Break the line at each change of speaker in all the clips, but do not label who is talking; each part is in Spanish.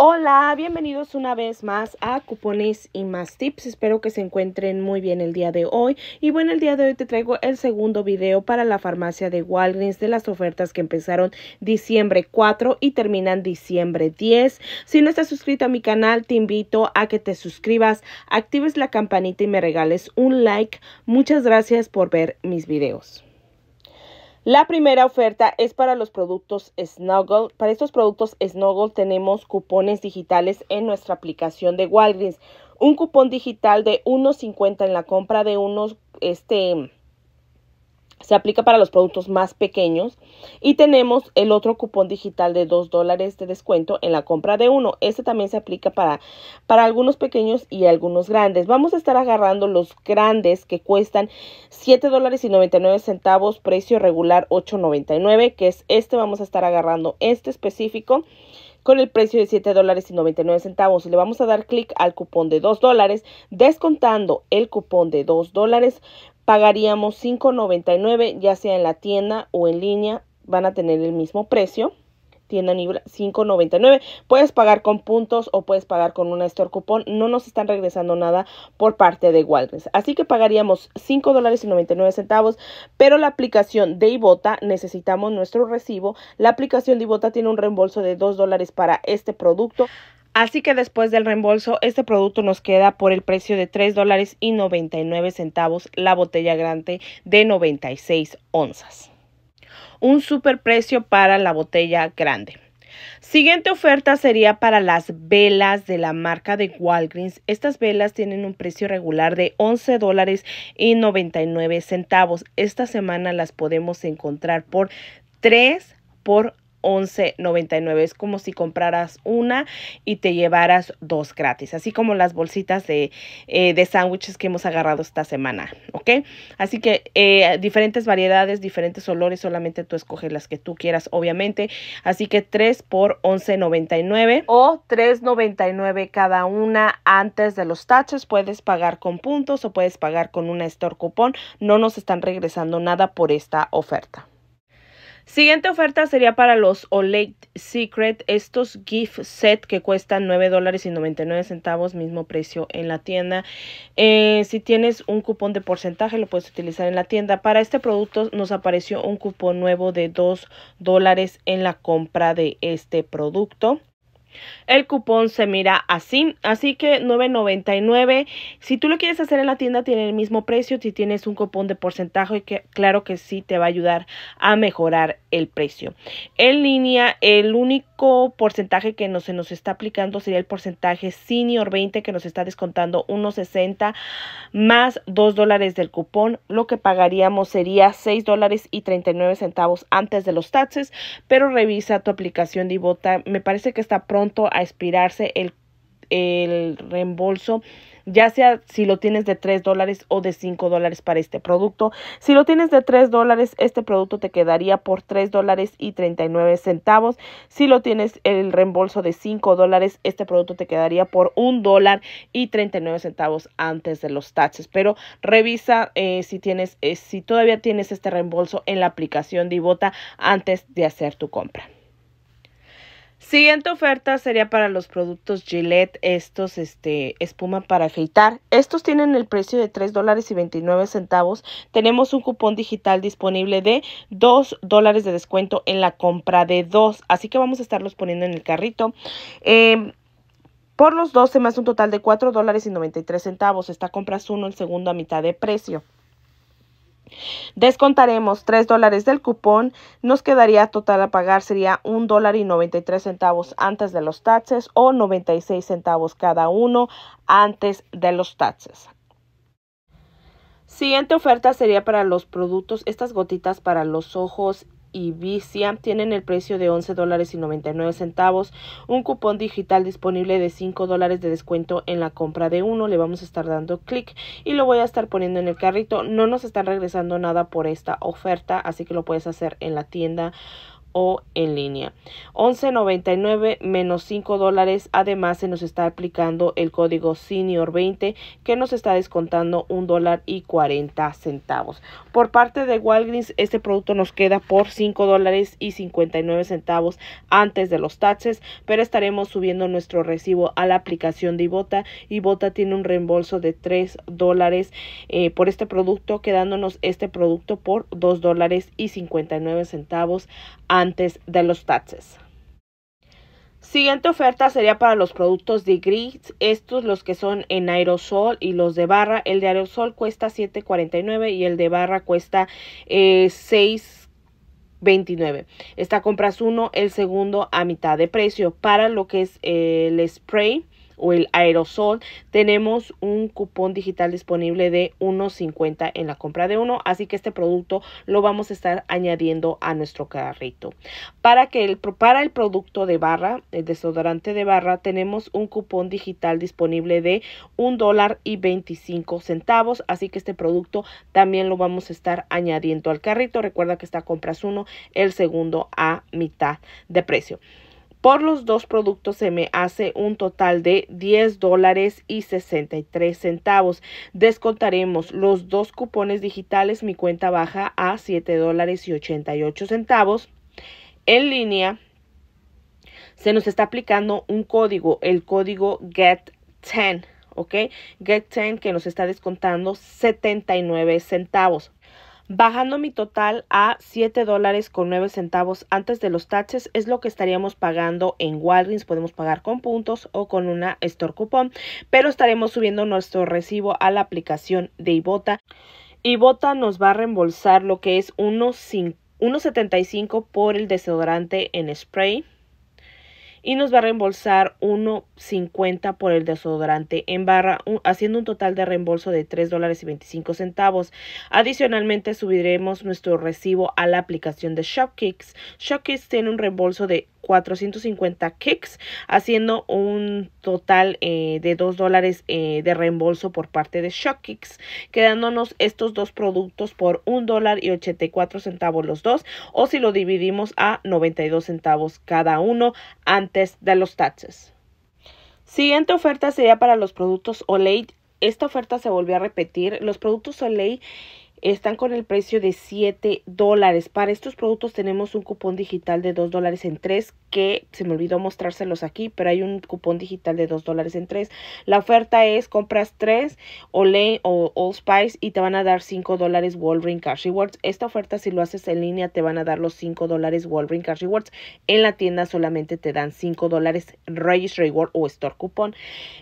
Hola, bienvenidos una vez más a Cupones y más tips. Espero que se encuentren muy bien el día de hoy. Y bueno, el día de hoy te traigo el segundo video para la farmacia de Walgreens de las ofertas que empezaron diciembre 4 y terminan diciembre 10. Si no estás suscrito a mi canal, te invito a que te suscribas, actives la campanita y me regales un like. Muchas gracias por ver mis videos. La primera oferta es para los productos Snuggle. Para estos productos Snuggle tenemos cupones digitales en nuestra aplicación de Walgreens. Un cupón digital de 1.50 en la compra de unos este se aplica para los productos más pequeños. Y tenemos el otro cupón digital de 2 dólares de descuento en la compra de uno. Este también se aplica para, para algunos pequeños y algunos grandes. Vamos a estar agarrando los grandes que cuestan 7 dólares y 99 centavos, precio regular 8.99, que es este. Vamos a estar agarrando este específico con el precio de 7 dólares y 99 centavos. Le vamos a dar clic al cupón de 2 dólares, descontando el cupón de 2 dólares pagaríamos $5.99 ya sea en la tienda o en línea, van a tener el mismo precio. Tienda Nibla 5.99. Puedes pagar con puntos o puedes pagar con una store cupón. No nos están regresando nada por parte de Walgreens. Así que pagaríamos $5.99, Pero la aplicación de Ibota necesitamos nuestro recibo. La aplicación de Ibota tiene un reembolso de $2 para este producto. Así que después del reembolso, este producto nos queda por el precio de $3.99 centavos la botella grande de 96 onzas. Un super precio para la botella grande. Siguiente oferta sería para las velas de la marca de Walgreens. Estas velas tienen un precio regular de $11.99. centavos. Esta semana las podemos encontrar por 3 por 11.99. Es como si compraras una y te llevaras dos gratis, así como las bolsitas de, eh, de sándwiches que hemos agarrado esta semana, ¿ok? Así que eh, diferentes variedades, diferentes olores, solamente tú escoges las que tú quieras, obviamente. Así que 3 por 11.99 o 3.99 cada una antes de los tachos Puedes pagar con puntos o puedes pagar con una store cupón. No nos están regresando nada por esta oferta. Siguiente oferta sería para los Olay Secret, estos gift set que cuestan $9.99, dólares y centavos, mismo precio en la tienda. Eh, si tienes un cupón de porcentaje, lo puedes utilizar en la tienda. Para este producto nos apareció un cupón nuevo de 2 dólares en la compra de este producto. El cupón se mira así, así que 9.99. Si tú lo quieres hacer en la tienda tiene el mismo precio, si tienes un cupón de porcentaje que claro que sí te va a ayudar a mejorar el precio. En línea el único porcentaje que no, se nos está aplicando sería el porcentaje senior 20 que nos está descontando 1.60 más 2 dólares del cupón, lo que pagaríamos sería 6 dólares y 39 centavos antes de los taxes, pero revisa tu aplicación de Ibota, me parece que está pronto a expirarse el, reembolso ya sea si lo tienes de 3 dólares o de 5 dólares para este producto. Si lo tienes de 3 dólares, este producto te quedaría por 3 dólares y 39 centavos. Si lo tienes el reembolso de 5 dólares, este producto te quedaría por 1 dólar y 39 centavos antes de los taxes. Pero revisa eh, si tienes, eh, si todavía tienes este reembolso en la aplicación de antes de hacer tu compra. Siguiente oferta sería para los productos Gillette, estos este, espuma para afeitar. Estos tienen el precio de $3.29. dólares y 29 centavos. Tenemos un cupón digital disponible de 2 dólares de descuento en la compra de dos. Así que vamos a estarlos poniendo en el carrito. Em, por los dos se me hace un total de $4.93. dólares y 93 centavos. Esta uno, el segundo a mitad de precio. Descontaremos 3 dólares del cupón, nos quedaría total a pagar sería un dólar y 93 centavos antes de los taxes o 96 centavos cada uno antes de los taxes. Siguiente oferta sería para los productos, estas gotitas para los ojos y vicia tienen el precio de 11 dólares y 99 centavos. Un cupón digital disponible de 5 dólares de descuento en la compra de uno. Le vamos a estar dando clic y lo voy a estar poniendo en el carrito. No nos están regresando nada por esta oferta, así que lo puedes hacer en la tienda o en línea. 11.99 menos 5 dólares. Además, se nos está aplicando el código Senior 20 que nos está descontando un dólar y 40 centavos. Por parte de Walgreens, este producto nos queda por 5 dólares y 59 centavos antes de los taxes, pero estaremos subiendo nuestro recibo a la aplicación de Ibota. Ibota tiene un reembolso de 3 dólares eh, por este producto, quedándonos este producto por 2 dólares y 59 centavos antes antes de los taxes. Siguiente oferta sería para los productos de gris, estos los que son en aerosol y los de barra. El de aerosol cuesta $7.49 y el de barra cuesta $6.29. Eh, Esta compras uno, el segundo a mitad de precio. Para lo que es el spray, o el aerosol, tenemos un cupón digital disponible de 1.50 en la compra de uno, así que este producto lo vamos a estar añadiendo a nuestro carrito. Para que el el producto de barra, el desodorante de barra, tenemos un cupón digital disponible de un dólar y 25 centavos, así que este producto también lo vamos a estar añadiendo al carrito. Recuerda que esta compras uno, el segundo a mitad de precio. Por los dos productos se me hace un total de 10 dólares y 63 centavos. Descontaremos los dos cupones digitales. Mi cuenta baja a 7 y 88 centavos. En línea se nos está aplicando un código, el código GET10. ¿Ok? GET10 que nos está descontando 79 centavos bajando mi total a 7 con centavos antes de los taxes es lo que estaríamos pagando en Walgreens podemos pagar con puntos o con una store coupon pero estaremos subiendo nuestro recibo a la aplicación de Ibota Ibota nos va a reembolsar lo que es 1.75 por el desodorante en spray, y nos va a reembolsar 1.50 por el desodorante en barra, haciendo un total de reembolso de 3 dólares y 25 centavos. Adicionalmente subiremos nuestro recibo a la aplicación de Shopkicks. Shopkicks tiene un reembolso de 450 kicks, haciendo un total eh, de 2 dólares eh, de reembolso por parte de kicks quedándonos estos dos productos por 1 dólar y 84 centavos los dos, o si lo dividimos a 92 centavos cada uno antes de los taxes. Siguiente oferta sería para los productos Olay. Esta oferta se volvió a repetir. Los productos Olay están con el precio de 7 dólares. Para estos productos tenemos un cupón digital de 2 dólares en 3 que se me olvidó mostrárselos aquí, pero hay un cupón digital de 2 dólares en 3. La oferta es compras 3 Olay o All Spice y te van a dar 5 dólares Walgreens Cash Rewards. Esta oferta si lo haces en línea te van a dar los 5 dólares Walgreens Cash Rewards. En la tienda solamente te dan 5 dólares Regis Reward o Store Coupon.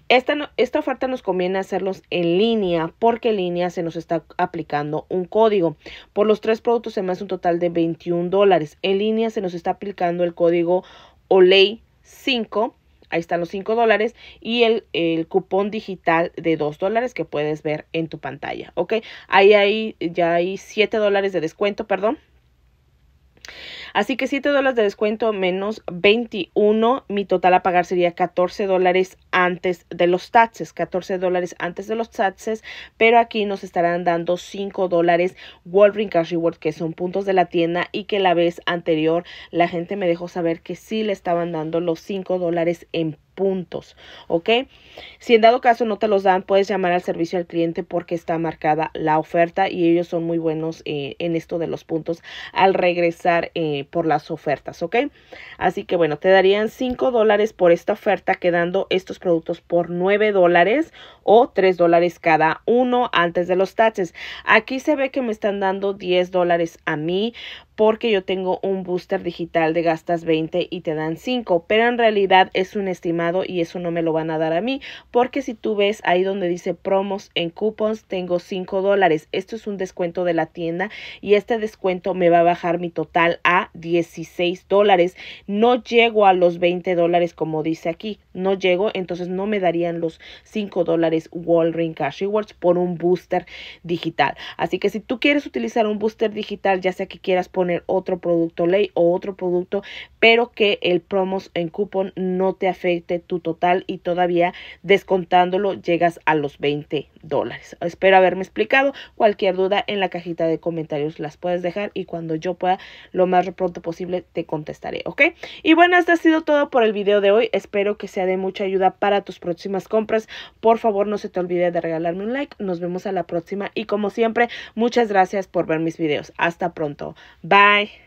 Esta, esta oferta nos conviene hacerlos en línea porque en línea se nos está aplicando un código. Por los tres productos se me hace un total de 21 dólares. En línea se nos está aplicando el código OLEY 5 ahí están los 5 dólares y el, el, cupón digital de 2 dólares que puedes ver en tu pantalla, ¿ok? Ahí hay, ya hay 7 dólares de descuento, perdón, Así que 7 dólares de descuento menos 21, mi total a pagar sería 14 dólares antes de los taxes, 14 dólares antes de los taxes, pero aquí nos estarán dando 5 dólares Wolverine Cash Reward, que son puntos de la tienda y que la vez anterior la gente me dejó saber que sí le estaban dando los 5 dólares en puntos, ¿ok? Si en dado caso no te los dan, puedes llamar al servicio al cliente porque está marcada la oferta y ellos son muy buenos eh, en esto de los puntos al regresar eh, por las ofertas, ¿ok? Así que bueno, te darían 5 dólares por esta oferta, quedando estos productos por 9 dólares o 3 dólares cada uno antes de los taches Aquí se ve que me están dando 10 dólares a mí porque yo tengo un booster digital de gastas 20 y te dan 5, pero en realidad es un estimado y eso no me lo van a dar a mí porque si tú ves ahí donde dice promos en coupons tengo 5 dólares. Esto es un descuento de la tienda y este descuento me va a bajar mi total a 16 dólares. No llego a los 20 dólares como dice aquí. No llego, entonces no me darían los 5 dólares Ring Cash Rewards por un booster digital. Así que si tú quieres utilizar un booster digital, ya sea que quieras poner otro producto ley o otro producto, pero que el promos en coupon no te afecte tu total y todavía descontándolo llegas a los 20 dólares. Espero haberme explicado. Cualquier duda en la cajita de comentarios las puedes dejar y cuando yo pueda lo más pronto posible te contestaré, ¿ok? Y bueno, esto ha sido todo por el video de hoy. Espero que sea de mucha ayuda para tus próximas compras. Por favor, no se te olvide de regalarme un like. Nos vemos a la próxima y como siempre, muchas gracias por ver mis videos. Hasta pronto. Bye.